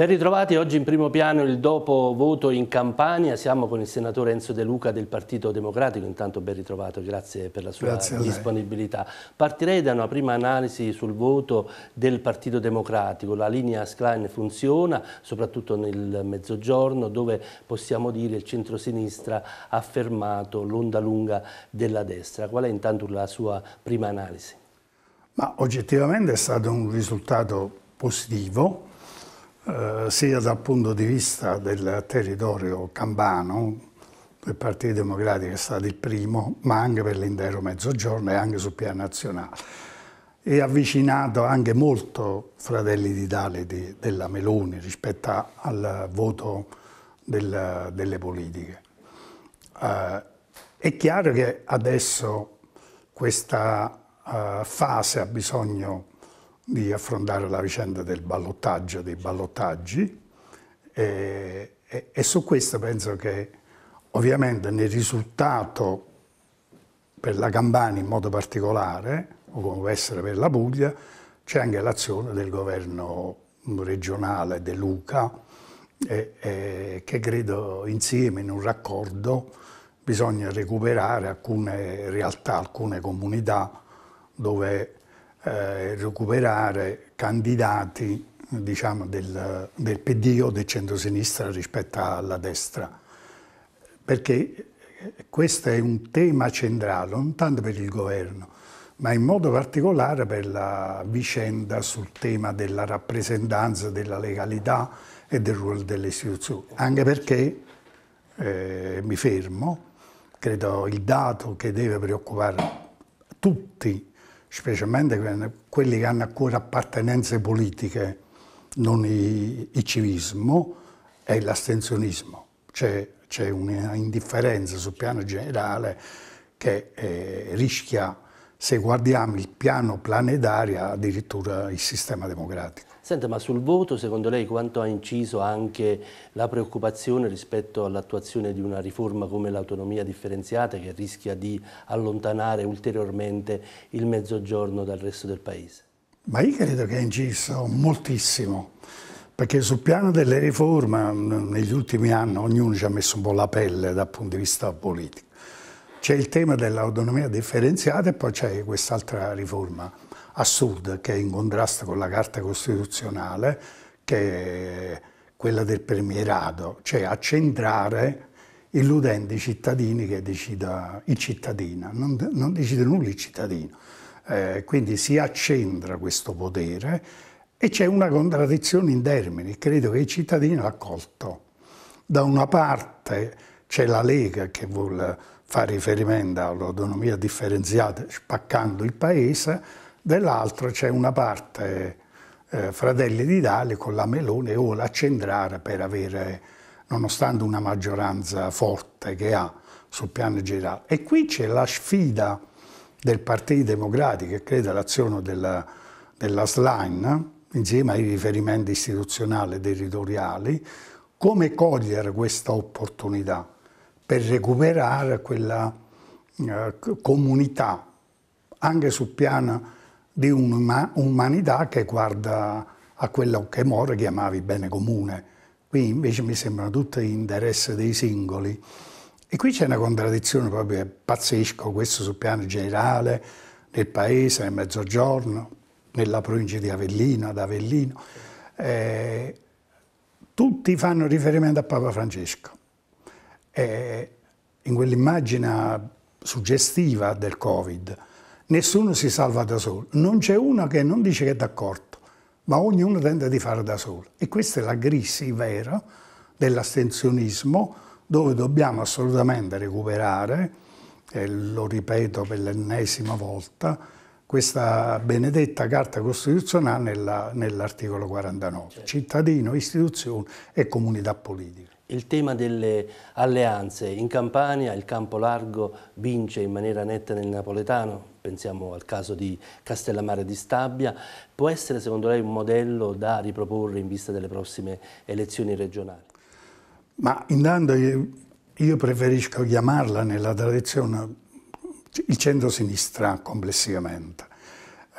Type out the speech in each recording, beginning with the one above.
Ben ritrovati, oggi in primo piano il dopo voto in Campania, siamo con il senatore Enzo De Luca del Partito Democratico, intanto ben ritrovato, grazie per la sua disponibilità. Partirei da una prima analisi sul voto del Partito Democratico, la linea Scline funziona soprattutto nel mezzogiorno dove possiamo dire il centrosinistra ha fermato l'onda lunga della destra, qual è intanto la sua prima analisi? Ma oggettivamente è stato un risultato positivo, eh, sia dal punto di vista del territorio campano, il Partito Democratico è stato il primo, ma anche per l'intero Mezzogiorno e anche sul piano nazionale. E avvicinato anche molto Fratelli d'Italia di, della Meloni rispetto al voto del, delle politiche. Eh, è chiaro che adesso questa eh, fase ha bisogno di affrontare la vicenda del ballottaggio, dei ballottaggi e, e, e su questo penso che ovviamente nel risultato per la Campania in modo particolare, o come può essere per la Puglia, c'è anche l'azione del governo regionale De Luca, e, e, che credo insieme in un raccordo bisogna recuperare alcune realtà, alcune comunità dove eh, recuperare candidati diciamo, del, del, PD o del centro-sinistra rispetto alla destra, perché questo è un tema centrale, non tanto per il governo, ma in modo particolare per la vicenda sul tema della rappresentanza, della legalità e del ruolo delle istituzioni, anche perché, eh, mi fermo, credo il dato che deve preoccupare tutti specialmente quelli che hanno ancora appartenenze politiche, non il civismo, è l'astensionismo. C'è, un'indifferenza sul piano generale che eh, rischia, se guardiamo il piano planetario, addirittura il sistema democratico. Senta, ma sul voto secondo lei quanto ha inciso anche la preoccupazione rispetto all'attuazione di una riforma come l'autonomia differenziata che rischia di allontanare ulteriormente il mezzogiorno dal resto del paese? Ma io credo che ha inciso moltissimo, perché sul piano delle riforme negli ultimi anni ognuno ci ha messo un po' la pelle dal punto di vista politico. C'è il tema dell'autonomia differenziata e poi c'è quest'altra riforma assurda che è in contrasto con la Carta Costituzionale, che è quella del premierato, cioè accentrare centrare illudendo i cittadini che decida il cittadino, non, non decide nulla il cittadino. Eh, quindi si accentra questo potere e c'è una contraddizione in termini, credo che il cittadino l'ha colto. Da una parte c'è la Lega che vuole fare riferimento all'autonomia differenziata spaccando il paese, dell'altro c'è una parte eh, Fratelli d'Italia con la Melone o la Cendrara per avere, nonostante una maggioranza forte che ha sul piano generale. E qui c'è la sfida del Partito Democratico che crede l'azione della, della Slime, insieme ai riferimenti istituzionali e territoriali, come cogliere questa opportunità per recuperare quella eh, comunità anche sul piano di un'umanità che guarda a quello che muore, chiamavi bene comune. Qui invece mi sembrano tutti interessi dei singoli. E qui c'è una contraddizione proprio pazzesca, questo sul piano generale, nel paese, nel mezzogiorno, nella provincia di Avellino, ad Avellino. Eh, tutti fanno riferimento a Papa Francesco. Eh, in quell'immagine suggestiva del Covid, nessuno si salva da solo, non c'è uno che non dice che è d'accordo, ma ognuno tende di fare da solo. E questa è la crisi vera dell'astensionismo dove dobbiamo assolutamente recuperare, e lo ripeto per l'ennesima volta, questa benedetta carta costituzionale nell'articolo 49, certo. cittadino, istituzione e comunità politica il tema delle alleanze. In Campania il campo largo vince in maniera netta nel napoletano, pensiamo al caso di Castellammare di Stabia. Può essere secondo lei un modello da riproporre in vista delle prossime elezioni regionali? Ma intanto io preferisco chiamarla nella tradizione il centro-sinistra complessivamente.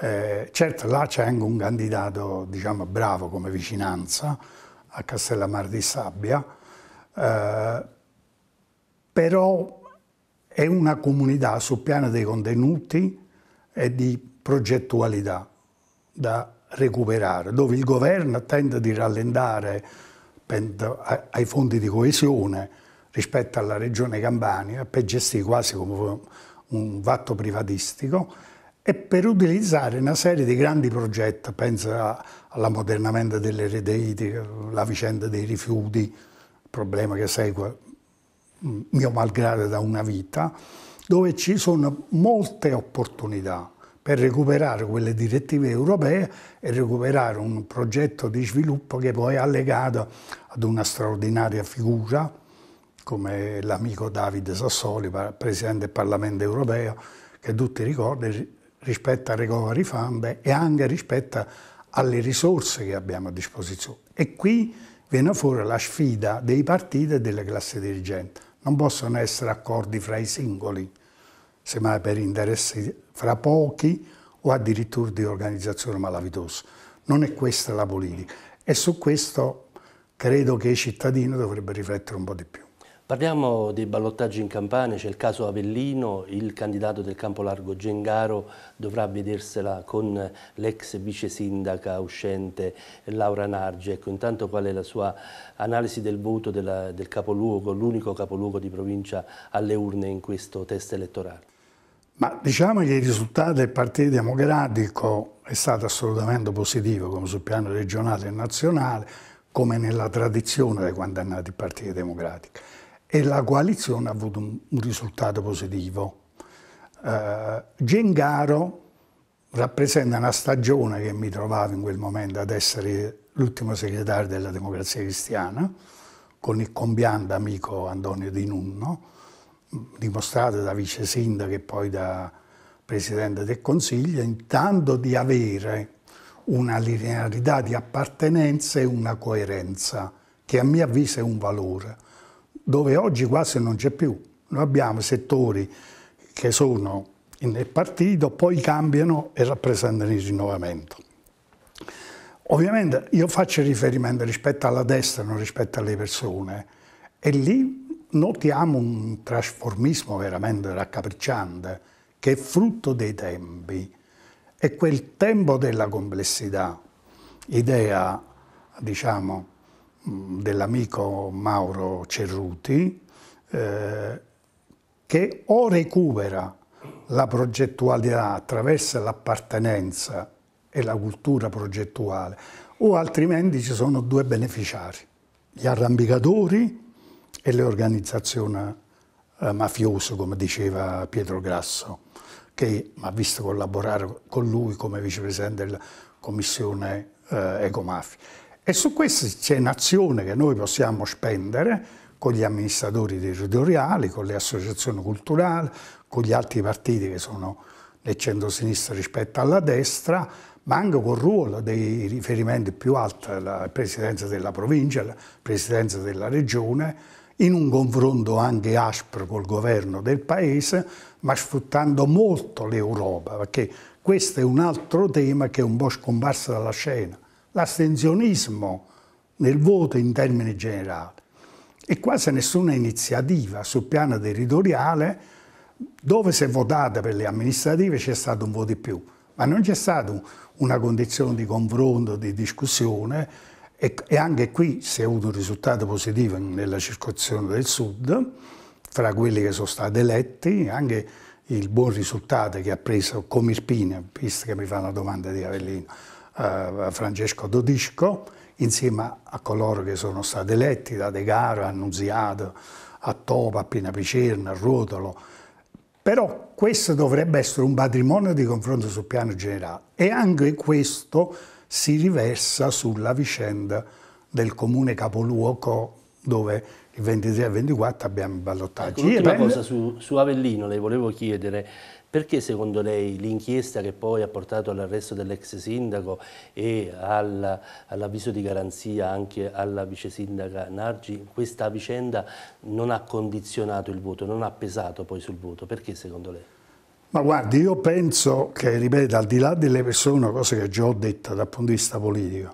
Eh, certo là c'è anche un candidato diciamo, bravo come vicinanza a Castellammare di Stabia, eh, però è una comunità sul piano dei contenuti e di progettualità da recuperare, dove il governo tende di rallentare ai fondi di coesione rispetto alla regione Campania per gestire quasi come un vatto privatistico e per utilizzare una serie di grandi progetti, penso all'ammodernamento delle rete idriche, la vicenda dei rifiuti, problema che segue mm, mio malgrado da una vita, dove ci sono molte opportunità per recuperare quelle direttive europee e recuperare un progetto di sviluppo che poi è legato ad una straordinaria figura come l'amico Davide Sassoli, Presidente del Parlamento europeo, che tutti ricordano rispetto al recovery fund e anche rispetto alle risorse che abbiamo a disposizione. E qui viene fuori la sfida dei partiti e delle classi dirigenti. Non possono essere accordi fra i singoli, semmai per interessi fra pochi o addirittura di organizzazione malavitosa. Non è questa la politica e su questo credo che i cittadini dovrebbero riflettere un po' di più. Parliamo dei ballottaggi in Campania, c'è il caso Avellino, il candidato del campo largo Gengaro dovrà vedersela con l'ex vice sindaca uscente Laura Nargi. Ecco, intanto qual è la sua analisi del voto della, del capoluogo, l'unico capoluogo di provincia alle urne in questo test elettorale? Ma diciamo che il risultato del Partito Democratico è stato assolutamente positivo, come sul piano regionale e nazionale, come nella tradizione da quando è nato il Partito Democratico e la coalizione ha avuto un, un risultato positivo. Eh, Gengaro rappresenta una stagione che mi trovavo in quel momento ad essere l'ultimo segretario della democrazia cristiana, con il combiante amico Antonio Di Nunno, dimostrato da vice sindaco e poi da presidente del Consiglio, intanto di avere una linearità di appartenenza e una coerenza, che a mio avviso è un valore dove oggi quasi non c'è più. Noi abbiamo settori che sono nel partito, poi cambiano e rappresentano il rinnovamento. Ovviamente io faccio riferimento rispetto alla destra, non rispetto alle persone, e lì notiamo un trasformismo veramente raccapricciante, che è frutto dei tempi. È quel tempo della complessità, idea, diciamo, dell'amico Mauro Cerruti, eh, che o recupera la progettualità attraverso l'appartenenza e la cultura progettuale, o altrimenti ci sono due beneficiari, gli arrampicatori e le organizzazioni eh, mafiose, come diceva Pietro Grasso, che mi ha visto collaborare con lui come vicepresidente della commissione eh, ecomafia. E su questo c'è un'azione che noi possiamo spendere con gli amministratori territoriali, con le associazioni culturali, con gli altri partiti che sono nel centro-sinistra rispetto alla destra, ma anche col ruolo dei riferimenti più alti, la presidenza della provincia, la presidenza della regione, in un confronto anche aspro col governo del paese, ma sfruttando molto l'Europa, perché questo è un altro tema che è un po' scomparso dalla scena l'astensionismo nel voto in termini generali e quasi nessuna iniziativa sul piano territoriale dove si è votata per le amministrative c'è stato un voto in più, ma non c'è stata una condizione di confronto, di discussione e, e anche qui si è avuto un risultato positivo nella circoscrizione del sud, fra quelli che sono stati eletti, anche il buon risultato che ha preso Comirpina, visto che mi fa una domanda di Avellino, eh, Francesco Dodisco, insieme a coloro che sono stati eletti, da De Garo, Annunziato, a Topa, a Pina Picerna, a Ruotolo. Però questo dovrebbe essere un patrimonio di confronto sul piano generale e anche questo si riversa sulla vicenda del comune capoluogo dove il 23 e il 24 abbiamo i ballottaggi. Ecco, Una cosa su, su Avellino le volevo chiedere, perché secondo lei l'inchiesta che poi ha portato all'arresto dell'ex sindaco e al, all'avviso di garanzia anche alla vice sindaca Nargi, questa vicenda non ha condizionato il voto, non ha pesato poi sul voto? Perché secondo lei? Ma guardi, io penso che, ripeto, al di là delle persone, una cosa che già ho detto dal punto di vista politico,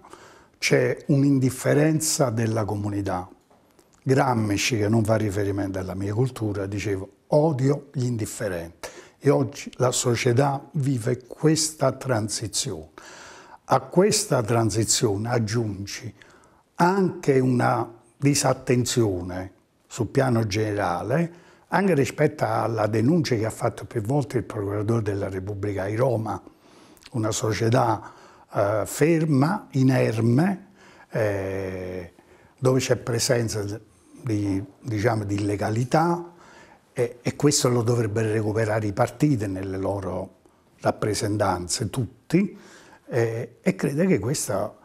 c'è un'indifferenza della comunità. Gramsci, che non fa riferimento alla mia cultura, dicevo odio gli indifferenti. E oggi la società vive questa transizione. A questa transizione aggiungi anche una disattenzione sul piano generale, anche rispetto alla denuncia che ha fatto più volte il procuratore della Repubblica di Roma, una società eh, ferma, inerme, eh, dove c'è presenza di, diciamo, di illegalità e, e, questo lo dovrebbero recuperare i partiti nelle loro rappresentanze, tutti, e, e credo che questa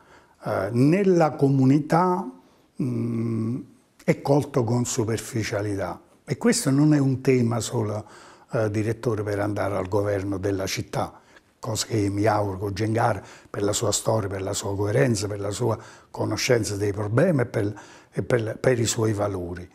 eh, nella comunità mh, è colto con superficialità. E questo non è un tema solo, eh, direttore, per andare al governo della città, cosa che mi auguro con Gengar per la sua storia, per la sua coerenza, per la sua conoscenza dei problemi e per, e per, per i suoi valori.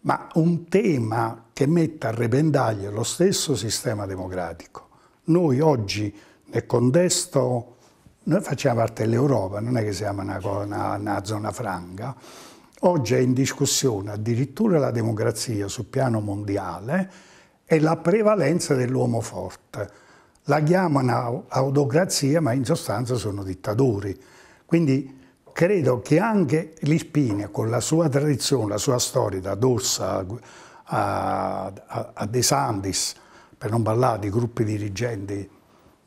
Ma un tema che metta a repentaglio lo stesso sistema democratico. Noi oggi nel contesto, noi facciamo parte dell'Europa, non è che siamo una, una, una zona franca, oggi è in discussione addirittura la democrazia sul piano mondiale e la prevalenza dell'uomo forte la chiamano autocrazia, ma in sostanza sono dittatori. Quindi credo che anche l'Ispinia, con la sua tradizione, la sua storia, da Dorsa a, a, a De Santis, per non parlare di gruppi dirigenti,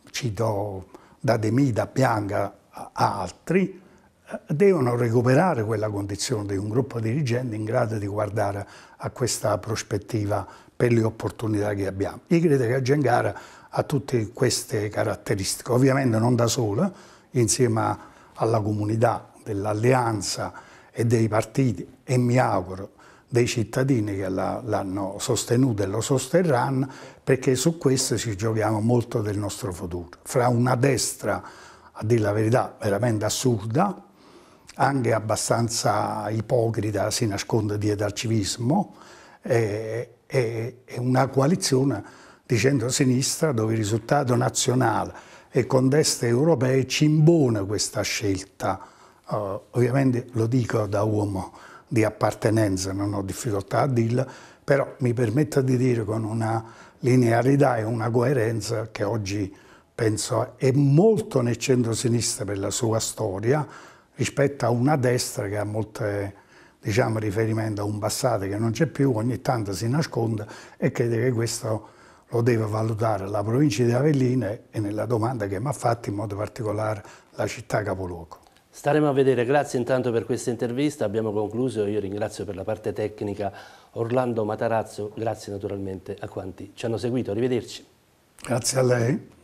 cito da Demida, Bianca a altri, eh, devono recuperare quella condizione di un gruppo dirigente in grado di guardare a questa prospettiva per le opportunità che abbiamo. Io credo che a Gengara ha tutte queste caratteristiche, ovviamente non da sola, insieme alla comunità dell'alleanza e dei partiti e mi auguro dei cittadini che l'hanno sostenuta e lo sosterranno, perché su questo ci giochiamo molto del nostro futuro. Fra una destra, a dire la verità, veramente assurda, anche abbastanza ipocrita, si nasconde dietro al civismo, e, e, e una coalizione di centrosinistra dove il risultato nazionale e con destre europee ci impone questa scelta. Uh, ovviamente lo dico da uomo di appartenenza, non ho difficoltà a dirlo, però mi permetta di dire con una linearità e una coerenza che oggi penso è molto nel centro-sinistra per la sua storia rispetto a una destra che ha molte diciamo, riferimento a un passato che non c'è più, ogni tanto si nasconde e crede che questo lo deve valutare la provincia di Avellino e nella domanda che mi ha fatto in modo particolare la città capoluogo. Staremo a vedere, grazie intanto per questa intervista, abbiamo concluso, io ringrazio per la parte tecnica Orlando Matarazzo, grazie naturalmente a quanti ci hanno seguito, arrivederci. Grazie a lei.